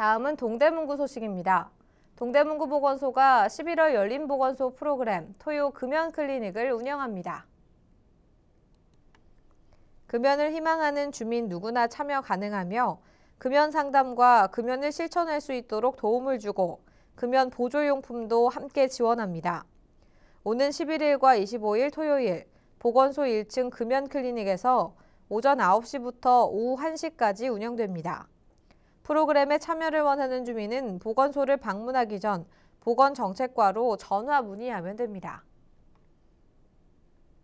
다음은 동대문구 소식입니다. 동대문구 보건소가 11월 열린 보건소 프로그램 토요 금연 클리닉을 운영합니다. 금연을 희망하는 주민 누구나 참여 가능하며 금연 상담과 금연을 실천할 수 있도록 도움을 주고 금연 보조용품도 함께 지원합니다. 오는 11일과 25일 토요일 보건소 1층 금연 클리닉에서 오전 9시부터 오후 1시까지 운영됩니다. 프로그램에 참여를 원하는 주민은 보건소를 방문하기 전 보건정책과로 전화 문의하면 됩니다.